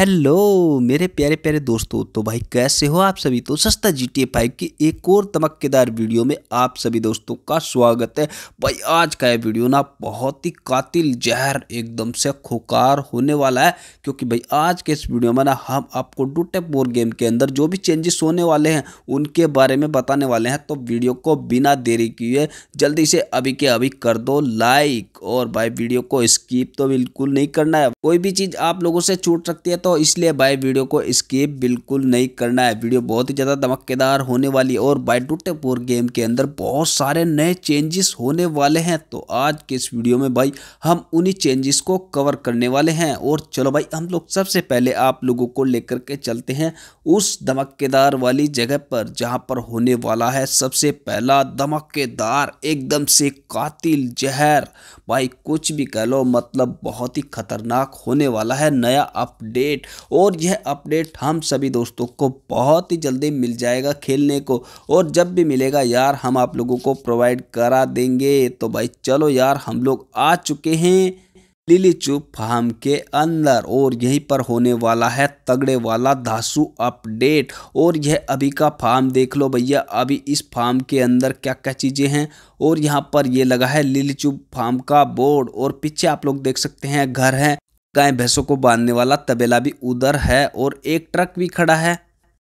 hello मेरे प्यारे प्यारे दोस्तों तो भाई कैसे हो आप सभी तो सस्ता जी टी फाइव की एक और तमक्केदार वीडियो में आप सभी दोस्तों का स्वागत है भाई आज का यह वीडियो ना बहुत ही कातिल जहर एकदम से खुकार होने वाला है क्योंकि भाई आज के इस वीडियो में ना हम आपको डूटे पोर गेम के अंदर जो भी चेंजेस होने वाले हैं उनके बारे में बताने वाले हैं तो वीडियो को बिना देरी किए जल्दी से अभी के अभी कर दो लाइक और भाई वीडियो को स्कीप तो बिल्कुल नहीं करना है कोई भी चीज़ आप लोगों से छूट सकती है तो इसलिए भाई वीडियो को स्किप बिल्कुल नहीं करना है वीडियो बहुत ही ज़्यादा धमाकेदार होने वाली और बाई टूटे पोर गेम के अंदर बहुत सारे नए चेंजेस होने वाले हैं तो आज के इस वीडियो में भाई हम उन्हीं चेंजेस को कवर करने वाले हैं और चलो भाई हम लोग सबसे पहले आप लोगों को लेकर के चलते हैं उस धमाकेदार वाली जगह पर जहाँ पर होने वाला है सबसे पहला धमाकेदार एकदम से कातिल जहर भाई कुछ भी कह लो मतलब बहुत ही खतरनाक होने वाला है नया अपडेट अपडेट और यह अपडेट हम सभी दोस्तों को बहुत ही जल्दी मिल जाएगा खेलने को और जब भी मिलेगा यार हम आप लोगों को प्रोवाइड करा देंगे तो भाई चलो यार हम लोग आ चुके हैं लिली चुप फार्म के अंदर और यहीं पर होने वाला है तगड़े वाला धासु अपडेट और यह अभी का फार्म देख लो भैया अभी इस फार्म के अंदर क्या क्या चीज़ें हैं और यहाँ पर ये लगा है लिली चुप फार्म का बोर्ड और पीछे आप लोग देख सकते हैं घर है गाय भैंसों को बांधने वाला तबेला भी उधर है और एक ट्रक भी खड़ा है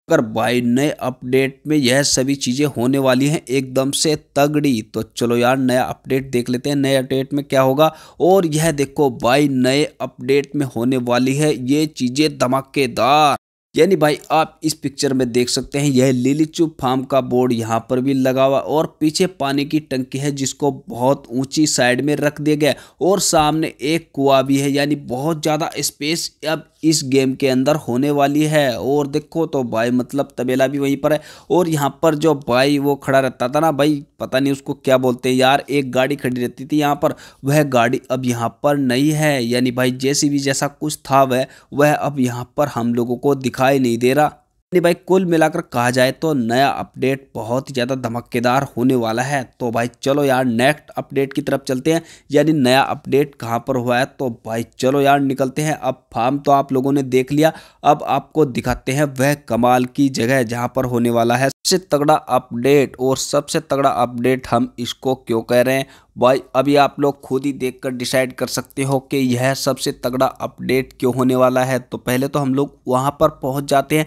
अगर बाई नए अपडेट में यह सभी चीज़ें होने वाली हैं एकदम से तगड़ी तो चलो यार नया अपडेट देख लेते हैं नए अपडेट में क्या होगा और यह देखो बाई नए अपडेट में होने वाली है ये चीज़ें धमाकेदार यानी भाई आप इस पिक्चर में देख सकते हैं यह लिलीचू फार्म का बोर्ड यहाँ पर भी लगा हुआ और पीछे पानी की टंकी है जिसको बहुत ऊंची साइड में रख दिया गया और सामने एक कुआ भी है यानी बहुत ज़्यादा स्पेस अब इस गेम के अंदर होने वाली है और देखो तो भाई मतलब तबेला भी वहीं पर है और यहाँ पर जो भाई वो खड़ा रहता था ना भाई पता नहीं उसको क्या बोलते हैं यार एक गाड़ी खड़ी रहती थी यहाँ पर वह गाड़ी अब यहाँ पर नहीं है यानी भाई जैसी भी जैसा कुछ था वह वह अब यहाँ पर हम लोगों को दिखाई नहीं दे रहा भाई कुल मिलाकर कहा जाए तो नया अपडेट बहुत ही ज़्यादा धमाकेदार होने वाला है तो भाई चलो यार नेक्स्ट अपडेट की तरफ चलते हैं यानी नया अपडेट कहाँ पर हुआ है तो भाई चलो यार निकलते हैं अब फार्म तो आप लोगों ने देख लिया अब आपको दिखाते हैं वह कमाल की जगह जहाँ पर होने वाला है सबसे तगड़ा अपडेट और सबसे तगड़ा अपडेट हम इसको क्यों कह रहे हैं भाई अभी आप लोग खुद ही देखकर डिसाइड कर सकते हो कि यह सबसे तगड़ा अपडेट क्यों होने वाला है तो पहले तो हम लोग वहां पर पहुंच जाते हैं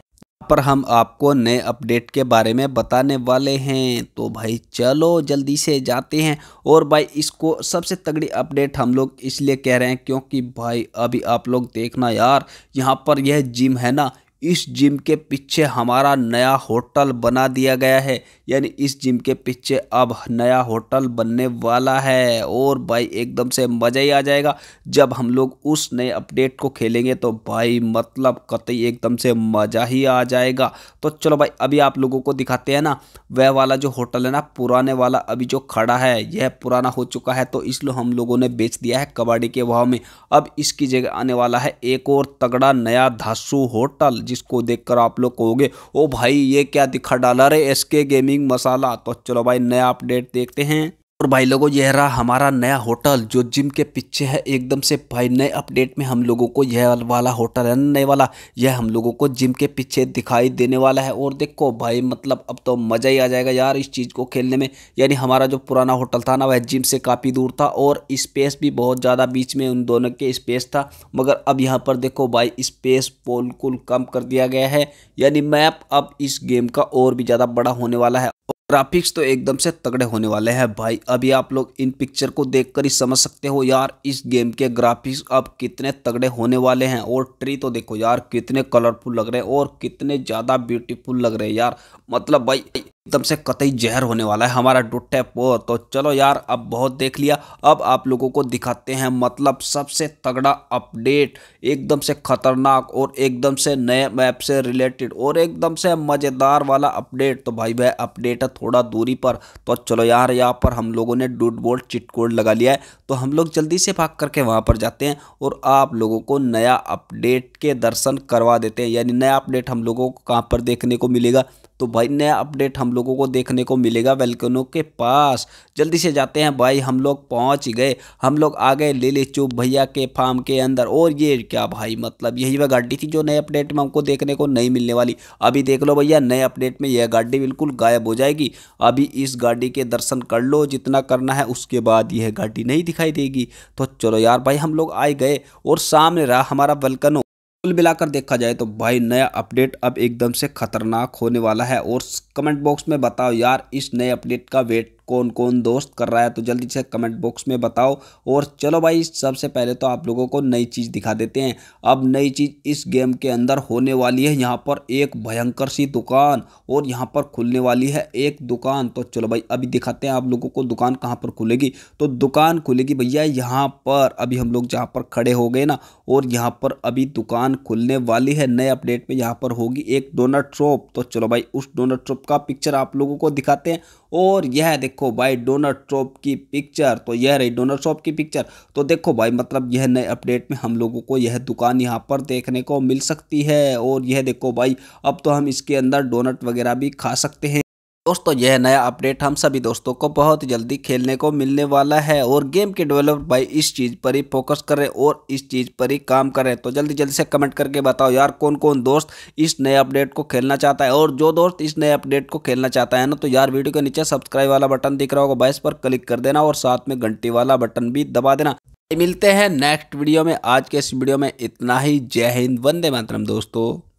पर हम आपको नए अपडेट के बारे में बताने वाले हैं तो भाई चलो जल्दी से जाते हैं और भाई इसको सबसे तगड़ी अपडेट हम लोग इसलिए कह रहे हैं क्योंकि भाई अभी आप लोग देखना यार यहाँ पर यह जिम है ना इस जिम के पीछे हमारा नया होटल बना दिया गया है यानी इस जिम के पीछे अब नया होटल बनने वाला है और भाई एकदम से मज़ा ही आ जाएगा जब हम लोग उस नए अपडेट को खेलेंगे तो भाई मतलब कतई एकदम से मज़ा ही आ जाएगा तो चलो भाई अभी आप लोगों को दिखाते हैं ना वह वाला जो होटल है ना पुराने वाला अभी जो खड़ा है यह पुराना हो चुका है तो इसलिए हम लोगों ने बेच दिया है कबाड़ी के भाव में अब इसकी जगह आने वाला है एक और तगड़ा नया धासु होटल जिस जिसको देखकर आप लोग कहोगे ओ भाई ये क्या दिखा डाला रे एसके गेमिंग मसाला तो चलो भाई नया अपडेट देखते हैं और भाई लोगों यह रहा हमारा नया होटल जो जिम के पीछे है एकदम से भाई नए अपडेट में हम लोगों को यह वाला होटल है नए वाला यह हम लोगों को जिम के पीछे दिखाई देने वाला है और देखो भाई मतलब अब तो मज़ा ही आ जाएगा यार इस चीज़ को खेलने में यानी हमारा जो पुराना होटल था ना वह जिम से काफ़ी दूर था और स्पेस भी बहुत ज़्यादा बीच में उन दोनों के स्पेस था मगर अब यहाँ पर देखो भाई स्पेस बिल्कुल कम कर दिया गया है यानी मैप अब इस गेम का और भी ज़्यादा बड़ा होने वाला है ग्राफिक्स तो एकदम से तगड़े होने वाले हैं भाई अभी आप लोग इन पिक्चर को देखकर ही समझ सकते हो यार इस गेम के ग्राफिक्स अब कितने तगड़े होने वाले हैं और ट्री तो देखो यार कितने कलरफुल लग रहे हैं और कितने ज़्यादा ब्यूटीफुल लग रहे हैं यार मतलब भाई एकदम से कतई जहर होने वाला है हमारा डुट्टे पोर तो चलो यार अब बहुत देख लिया अब आप लोगों को दिखाते हैं मतलब सबसे तगड़ा अपडेट एकदम से खतरनाक और एकदम से नए मैप से रिलेटेड और एकदम से मज़ेदार वाला अपडेट तो भाई भाई अपडेट है थोड़ा दूरी पर तो चलो यार यहाँ पर हम लोगों ने डुट बोल्ट चिट कोड लगा लिया है तो हम लोग जल्दी से भाग करके वहाँ पर जाते हैं और आप लोगों को नया अपडेट के दर्शन करवा देते हैं यानी नया अपडेट हम लोगों को कहाँ पर देखने को मिलेगा तो भाई नया अपडेट हम लोगों को देखने को मिलेगा वेलकनो के पास जल्दी से जाते हैं भाई हम लोग पहुंच गए हम लोग आ गए ले ले चुप भैया के फार्म के अंदर और ये क्या भाई मतलब यही वह गाड़ी थी जो नए अपडेट में हमको देखने को नहीं मिलने वाली अभी देख लो भैया नए अपडेट में यह गाड़ी बिल्कुल गायब हो जाएगी अभी इस गाड़ी के दर्शन कर लो जितना करना है उसके बाद यह गाड़ी नहीं दिखाई देगी तो चलो यार भाई हम लोग आए गए और सामने रहा हमारा वेलकनो कुल मिलाकर देखा जाए तो भाई नया अपडेट अब एकदम से खतरनाक होने वाला है और कमेंट बॉक्स में बताओ यार इस नए अपडेट का वेट कौन कौन दोस्त कर रहा है तो जल्दी से कमेंट बॉक्स में बताओ और चलो भाई सबसे पहले तो आप लोगों को नई चीज़ दिखा देते हैं अब नई चीज़ इस गेम के अंदर होने वाली है यहाँ पर एक भयंकर सी दुकान और यहाँ पर खुलने वाली है एक दुकान तो चलो भाई अभी दिखाते हैं आप लोगों को दुकान कहाँ पर खुलेगी तो दुकान खुलेगी भैया यहाँ पर अभी हम लोग जहाँ पर खड़े हो गए ना और यहाँ पर अभी दुकान खुलने वाली है नए अपडेट में यहाँ पर होगी एक डोनट शॉप तो चलो भाई उस डोनट शॉप का पिक्चर आप लोगों को दिखाते हैं और यह देखो भाई डोनट ट्रॉप की पिक्चर तो यह रही डोनट शॉप की पिक्चर तो देखो भाई मतलब यह नए अपडेट में हम लोगों को यह दुकान यहाँ पर देखने को मिल सकती है और यह देखो भाई अब तो हम इसके अंदर डोनट वगैरह भी खा सकते हैं दोस्तों यह नया अपडेट हम सभी दोस्तों को बहुत जल्दी खेलने को मिलने वाला है और गेम के डेवलपर भाई इस चीज़ पर ही फोकस करें और इस चीज़ पर ही काम करें तो जल्दी जल्दी से कमेंट करके बताओ यार कौन कौन दोस्त इस नए अपडेट को खेलना चाहता है और जो दोस्त इस नए अपडेट को खेलना चाहता है ना तो यार वीडियो के नीचे सब्सक्राइब वाला बटन दिख रहा होगा बाइस पर क्लिक कर देना और साथ में घंटी वाला बटन भी दबा देना मिलते हैं नेक्स्ट वीडियो में आज के इस वीडियो में इतना ही जय हिंद वंदे मातरम दोस्तों